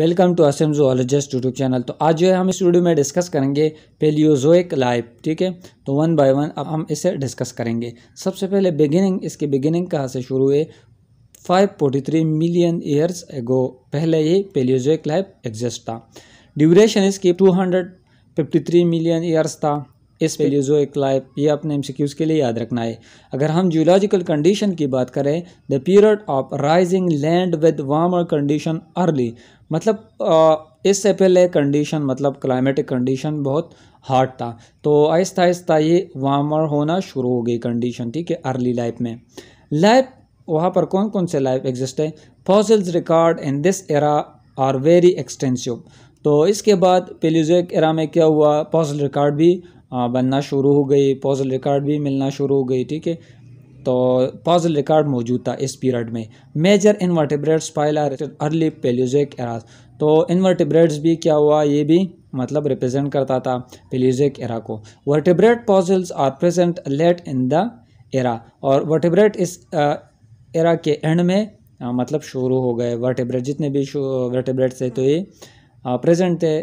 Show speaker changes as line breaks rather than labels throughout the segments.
Welcome to Assam zoologist YouTube channel तो आज जो है हम इस वीडियो में डिस्कस करेंगे पेलियोजोइक लाइफ ठीक है तो वन बाय वन अब हम इसे डिस्कस करेंगे सबसे पहले बिगिनिंग इसके बिगिनिंग कहाँ से शुरू हुए 543 मिलियन ईयर्स एगो पहले ये पेलियोजोइक लाइफ एग्जिस्ट था ड्यूरेशन इसकी 253 मिलियन ईयर्स था इस एक लाइफ ये अपने एमसीक्यूज के लिए याद रखना है अगर हम जियोलॉजिकल कंडीशन की बात करें the period of rising land with warmer condition early मतलब इससे पहले कंडीशन मतलब क्लाइमेटिक कंडीशन बहुत हार्ड था तो आहिस्ता आहिस्ता ये वार्मर होना शुरू हो गई कंडीशन ठीक है अर्ली लाइफ में लाइफ वहाँ पर कौन कौन से लाइफ एग्जिस्ट है fossils record in this era are very extensive तो इसके बाद पेलीजोक एरा में क्या हुआ फॉसिल रिकॉर्ड भी बनना शुरू हो गई पॉजल रिकॉर्ड भी मिलना शुरू हो गई ठीक है तो पॉजल रिकॉर्ड मौजूद था इस पीरियड में मेजर इन्वर्टिब्रेट्स स्पाइल अर्ली पेल्यूजिक एराज तो इन्वर्टिब्रेट्स भी क्या हुआ ये भी मतलब रिप्रेजेंट करता था पेल्यूजिक एरा को vertebrate fossils are present late in the era और वर्टिब्रेट इस एरा के एंड में आ, मतलब शुरू हो गए वर्टिब्रेट जितने भी वर्टिब्रेट्स थे तो ये प्रेजेंट थे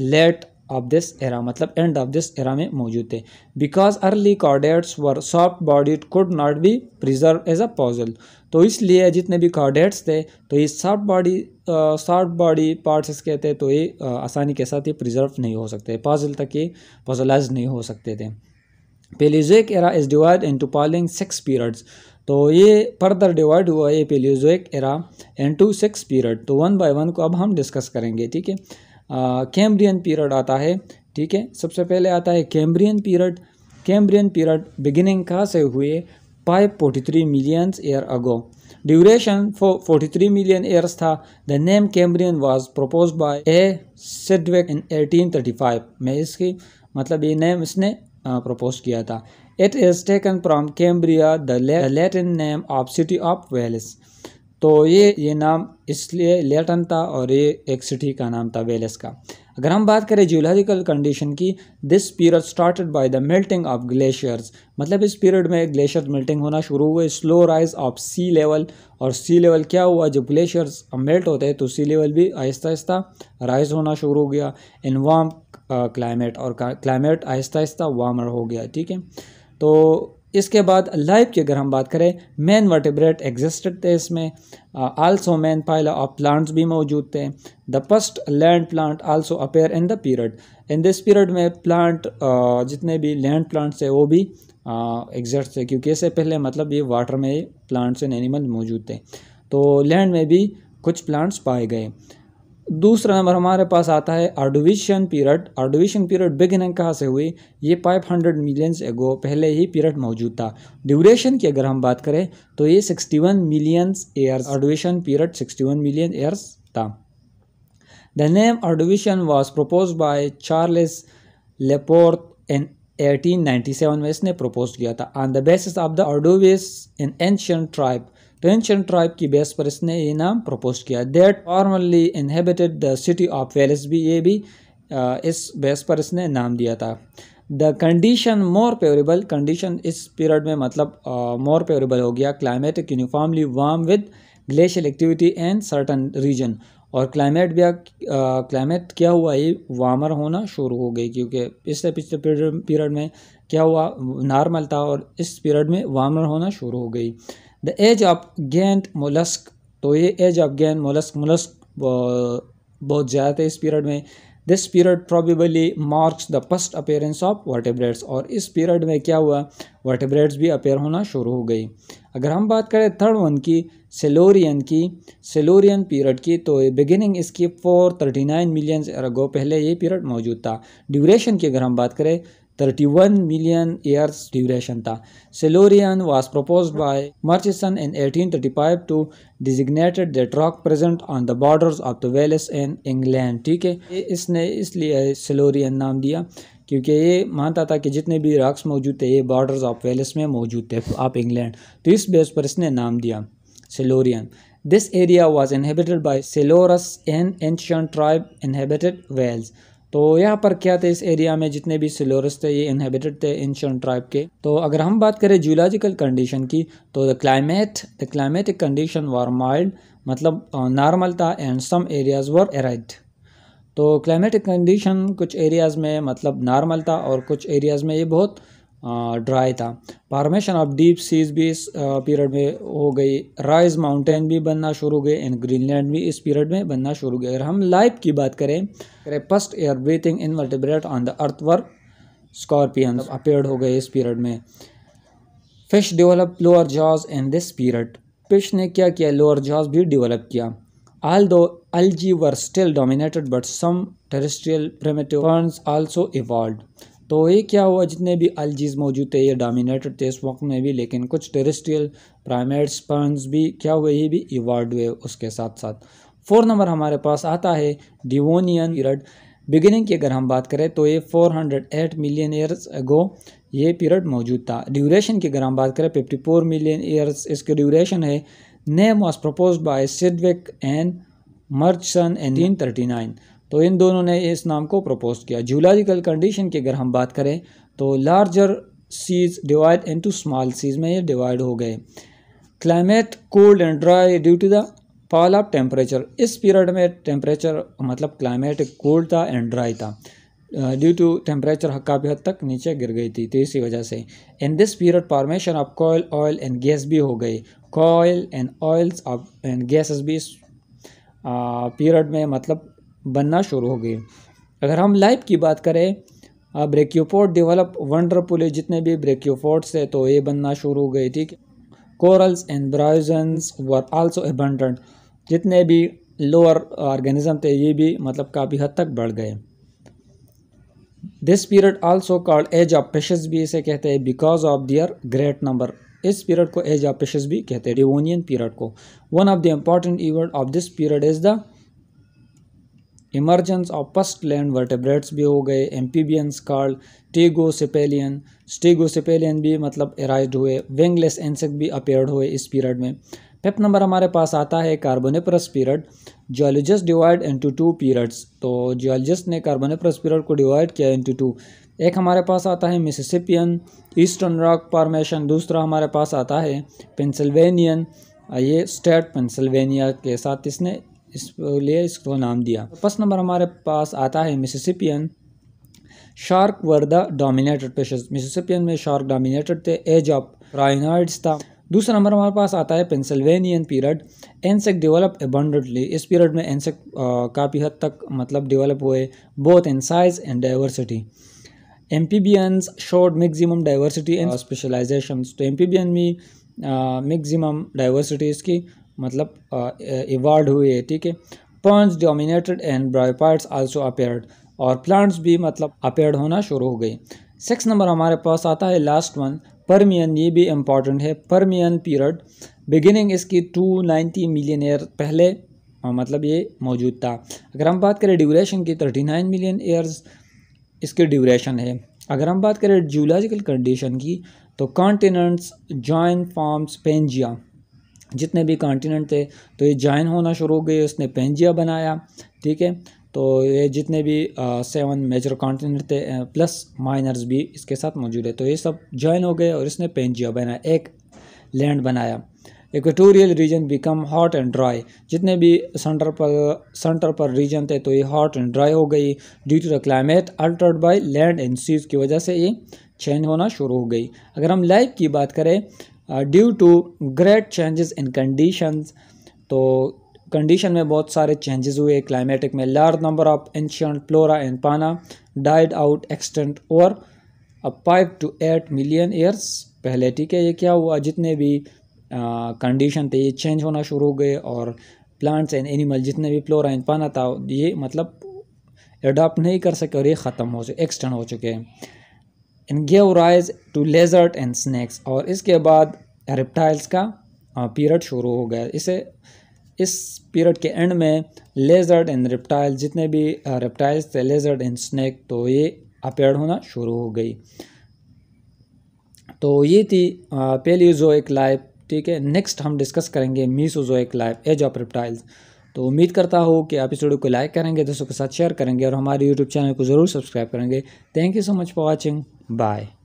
लेट ऑफ दिस एरा मतलब एंड ऑफ दिस एरा में मौजूद थे because early chordates were soft bodied could not be preserved as a fossil तो इसलिए जितने भी कॉर्डेट्स थे तो ये soft body soft body parts इसके थे तो ये आसानी के साथ ये प्रिजर्व नहीं हो सकते पॉजल तक ये पॉजलाइज नहीं हो सकते थे Palaeozoic era is divide to following six periods तो ये फर्दर डिवाइड हुआ ये Palaeozoic era into six period तो वन बाय वन को अब हम डिस्कस करेंगे ठीक है कैम्ब्रियन पीरियड आता है ठीक है सबसे पहले आता है Cambrian period Cambrian period beginning कहाँ से हुए five forty three millions year ago duration forty three million years था the name Cambrian was propose by a in eighteen thirty five में इसकी मतलब ये नेम इसने प्रपोज किया था it is taken from Cambria the Latin name of city of Wales तो ये ये नाम इसलिए लेटन था और ये एक सिटी का नाम था वेलेस का अगर हम बात करें जियोलॉजिकल कंडीशन की this period started by the melting of glaciers मतलब इस पीरियड में ग्लेशियर मेल्टिंग होना शुरू हुए slow rise of sea level और सी लेवल क्या हुआ जब ग्लेशियर्स मेल्ट होते हैं तो सी लेवल भी आहिस्ता आहिस्ता राइज होना शुरू हो गया इन वार्म क्लाइमेट और क्लाइमेट आहिस्ता आहिस्ता वार्मर हो गया ठीक है तो इसके बाद लाइफ की अगर हम बात करें मैन वर्टिब्रेट एग्जिस्टेड थे इसमें also main phyla of plants भी मौजूद थे the first land plant also appear in the period in this period में प्लांट uh, जितने भी लैंड प्लांट्स थे वो भी एग्जिस्ट uh, थे क्योंकि इससे पहले मतलब ये वाटर में प्लांट्स एंड एनिमल मौजूद थे तो लैंड में भी कुछ प्लांट्स पाए गए दूसरा नंबर हमारे पास आता है Ordovician period Ordovician period beginning कहाँ से हुई ये 500 मिलियंस एगो पहले ही पीरियड मौजूद था ड्यूरेशन की अगर हम बात करें तो ये 61 millions years Ordovician period 61 million years था the name Ordovician was propose by Charles Lapworth in 1897 में इसने प्रपोज किया था on the basis of the Ordovices in ancient tribe ancient tribe की बेस पर इसने ये नाम प्रपोज किया that formerly inhabited the city of Wales भी ये भी इस बेस पर इसने नाम दिया था the condition more favourable condition इस पीरियड में मतलब मोर uh, फेवरेबल हो गया climate uniformly warm with glacial activity and certain region और क्लाइमेट भी क्लाइमेट क्या हुआ ये वार्मर होना शुरू हो गई क्योंकि इससे पिछले पीरियड में क्या हुआ नॉर्मल था और इस पीरियड में वार्मर होना शुरू हो गई द एज ऑफ गेंद मोलस्क तो ये एज ऑफ गेंद मोलस्क मोलस्क बहुत ज़्यादा थे इस पीरियड में this period probably marks the first appearance of vertebrates और इस पीरियड में क्या हुआ वर्टेब्रेट्स भी अपेयर होना शुरू हो गई अगर हम बात करें थर्ड वन की सेलोरियन की सेलोरियन पीरियड की तो बिगिनिंग इसकी four thirty nine million ago पहले ये पीरियड मौजूद था ड्यूरेशन की अगर हम बात करें 31 million years duration tha. Silurian was proposed by Murchison in 1835 to designated that rock present on the borders of the Wales and England. ठीक है इसने इसलिए सेलोरियन नाम दिया क्योंकि ये मानता था कि जितने भी रॉक्स मौजूद थे ये बॉर्डर्स ऑफ वेल्स में मौजूद थे आप इंग्लैंड तो इस बेस पर इसने नाम दिया Silurian this area was inhabited by Silures an ancient tribe inhabited Wales तो यहाँ पर क्या थे इस एरिया में जितने भी सिलोरस थे ये इनहेबिटेड थे एंशियन ट्राइब के तो अगर हम बात करें जूलॉजिकल कंडीशन की तो the climate the climatic condition were mild मतलब नॉर्मल था and some areas were arid तो क्लाइमेटिक कंडीशन कुछ एरियाज़ में मतलब नॉर्मल था और कुछ एरियाज़ में ये बहुत ड्राई था फार्मेशन ऑफ डीप सीज भी इस पीरियड में हो गई राइज माउंटेन भी बनना शुरू हो गए एंड ग्रीनलैंड भी इस पीरियड में बनना शुरू हो गया अगर हम लाइफ की बात करें first air breathing invertebrate on the earth were scorpion appear हो गए इस पीरियड में fish develop lower jaws in this period fish ने क्या किया लोअर जॉज भी डिवेलप किया आल दो algae were still dominated but some terrestrial primitive ferns तो ये क्या हुआ जितने भी अलजीज मौजूद थे ये डामिनेटेड थे इस वक्त में भी लेकिन कुछ टेरिस्ट्रियल प्राइमेट स्पर्न्स भी क्या हुए ये भी इवॉल्व हुए उसके साथ साथ फोर नंबर हमारे पास आता है डिवोनियन पीरियड बिगिनिंग की अगर हम बात करें तो ये 408 मिलियन ईयर्स अगो ये पीरियड मौजूद था ड्यूरेशन की अगर हम बात करें 54 मिलियन ईयर्स इसके ड्यूरेशन है name was propose by Sedgwick and Murchison and thirty nine तो इन दोनों ने इस नाम को प्रपोज किया जूलॉजिकल कंडीशन की अगर हम बात करें तो larger seas divide into small seas में ये डिवाइड हो गए climate cold and dry due to the fall of temperature इस पीरियड में टेम्परेचर मतलब क्लाइमेट कोल्ड था एंड ड्राई था ड्यू टू टेम्परेचर काफ़ी हद तक नीचे गिर गई थी तो इसी वजह से in this period formation of coal oil and gas भी हो गई coal and oils of and gases भी इस पीरियड में मतलब बनना शुरू हो गए अगर हम लाइफ की बात करें ब्रेक्योफोर्ट डेवलप वंडरपुल जितने भी ब्रेक्योफोर्ट्स है तो ये बनना शुरू हो गए ठीक corals and bryozoans were also abundant जितने भी लोअर ऑर्गेनिज्म थे ये भी मतलब काफ़ी हद तक बढ़ गए this period also called age of fishes भी इसे कहते हैं because of their great number इस पीरियड को एज ऑफ पेशेस भी कहते हैं रिवोनियन पीरियड को one of the important event of this period is the emergence of first land vertebrates भी हो गए एम्पीबियंस कार्ड टीगोसिपेलियन स्टीगोसिपेलियन भी मतलब एराइज हुए वेंगलेस इंसेक्ट भी अपेयर्ड हुए इस पीरियड में फिफ्थ नंबर हमारे पास आता है Carboniferous period geologist divide into two periods तो जियोलॉजिस्ट ने कार्बोनेपरस पीरियड को डिवाइड किया इंटू टू एक हमारे पास आता है मिसिसिपियन ईस्टर्न रॉक फॉर्मेशन दूसरा हमारे पास आता है पेंसिल्वेनियन ये स्टेट पेंसिल्वेनिया के साथ इसने इसलिए इसको नाम दिया फर्स्ट नंबर हमारे पास आता है Mississippian shark were the dominated fishes Mississippian में शार्क डोमिनेटेड थे एज ऑफ राइनाइड्स था दूसरा नंबर हमारे पास आता है Pennsylvanian period insect develop abundantly इस पीरियड में इंसेक्ट काफ़ी हद तक मतलब डेवलप हुए both in size and diversity amphibians showed maximum diversity and specialization तो एम्पीबियन में मैक्सिमम डाइवर्सिटी इसकी मतलब इवॉल्व हुए ठीक है पॉन्स dominated and bryophytes also appeared और प्लांट्स भी मतलब अपेयर्ड होना शुरू हो गई सिक्स नंबर हमारे पास आता है लास्ट वन परमियन ये भी इम्पॉर्टेंट है परमियन पीरियड बिगिनिंग इसकी टू नाइन्टी मिलियन ईयर पहले मतलब ये मौजूद था अगर हम बात करें ड्यूरेशन की थर्टी नाइन मिलियन ईयर्स इसकी ड्यूरेशन है अगर हम बात करें जूलॉजिकल कंडीशन की तो कॉन्टिनेंट्स जॉइंट फॉर्म्स पेंजिया जितने भी कॉन्टिनेंट थे तो ये जॉइन होना शुरू हो गई उसने पेंजिया बनाया ठीक है तो ये जितने भी आ, सेवन मेजर कॉन्टिनेंट थे प्लस माइनर्स भी इसके साथ मौजूद है तो ये सब ज्वाइन हो गए और इसने पेंजिया बनाया एक लैंड बनाया equatorial region become hot and dry जितने भी सेंटर पर सेंटर पर रीजन थे तो ये हॉट एंड ड्राई हो गई due to the climate altered by land and seas की वजह से ये चेंज होना शुरू हो गई अगर हम लाइफ की बात करें due to great changes in conditions तो कंडीशन में बहुत सारे चेंजेस हुए क्लाइमेटिक में large number of ancient flora and fauna died out extinct और five to eight million years पहले ठीक है ये क्या हुआ जितने भी कंडीशन uh, थे ये चेंज होना शुरू हो गए और प्लांट्स एंड एनिमल जितने भी फ्लोरा एंड पाना था ये मतलब एडॉप्ट नहीं कर सके और ये ख़त्म हो चुके एक्सटेंड हो चुके हैं and gave rise to lizard and snakes और इसके बाद रिप्टाइल्स का पीरियड शुरू हो गया इसे इस पीरियड के एंड में लेजर्ड एंड रिप्टाइल जितने भी रिप्टाइल्स थे लेजर्ड एंड स्नैक तो ये अपेयर होना शुरू हो गई तो ये थी एक लाइफ ठीक है नेक्स्ट हम डिस्कस करेंगे एक लाइफ एज ऑफ रिप्टाइल्स तो उम्मीद करता हूँ कि आप इस वीडियो को लाइक करेंगे दोस्तों के साथ शेयर करेंगे और हमारे यूट्यूब चैनल को ज़रूर सब्सक्राइब करेंगे thank you so much for watching bye